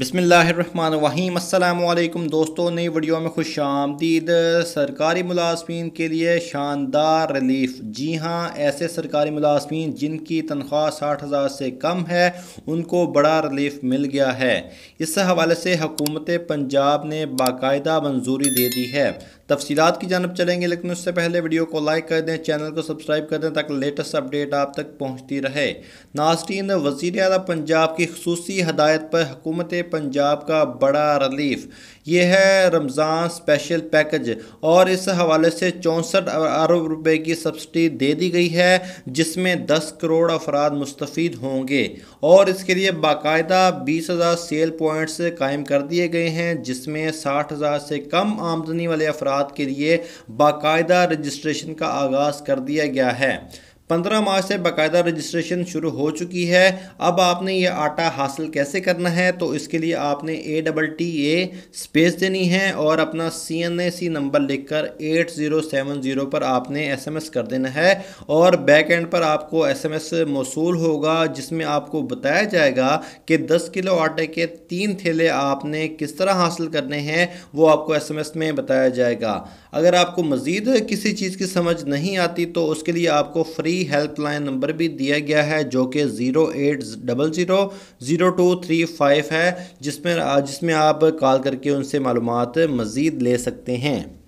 बसमीम अल्लाम दोस्तों नई वीडियो में खुश आमदीद सरकारी मुलाजमीन के लिए शानदार रिलीफ जी हाँ ऐसे सरकारी मुलाजमीन जिनकी तनख्वाह साठ हज़ार से कम है उनको बड़ा रिलीफ मिल गया है इस हवाले से हकूमत पंजाब ने बाकायदा मंजूरी दे दी है तफसीत की जानब चलेंगे लेकिन उससे पहले वीडियो को लाइक कर दें चैनल को सब्सक्राइब कर दें ताकि लेटेस्ट अपडेट आप तक पहुँचती रहे नास्टीन वज़ी अला पंजाब की खसूसी हदायत पर हुकूमत पंजाब का बड़ा रिलीफ ये है रमज़ान स्पेशल पैकेज और इस हवाले से चौंसठ अरब रुपए की सब्सिडी दे दी गई है जिसमें 10 करोड़ अफराद मुस्तफ़ होंगे और इसके लिए बाकायदा बीस हज़ार सेल पॉइंट्स से कायम कर दिए गए हैं जिसमें साठ हज़ार से कम आमदनी वाले अफराद के लिए बाकायदा रजिस्ट्रेशन का आगाज़ कर दिया गया है पंद्रह मार्च से बाकायदा रजिस्ट्रेशन शुरू हो चुकी है अब आपने ये आटा हासिल कैसे करना है तो इसके लिए आपने A double T A space देनी है और अपना C N A C number लिखकर एट ज़ीरो सेवन ज़ीरो पर आपने एस एम एस कर देना है और बैक एंड पर आपको एस एम एस मौसू होगा जिसमें आपको बताया जाएगा कि दस किलो आटे के तीन थैले आपने किस तरह हासिल करने हैं वो आपको एस एम एस में बताया जाएगा अगर आपको मज़ीद किसी चीज़ की समझ नहीं आती तो उसके लिए आपको फ्री फ्री हेल्पलाइन नंबर भी दिया गया है जो कि zero eight double zero zero two three five है जिसमें जिसमें आप कॉल करके उनसे मालूम मज़ीद ले सकते हैं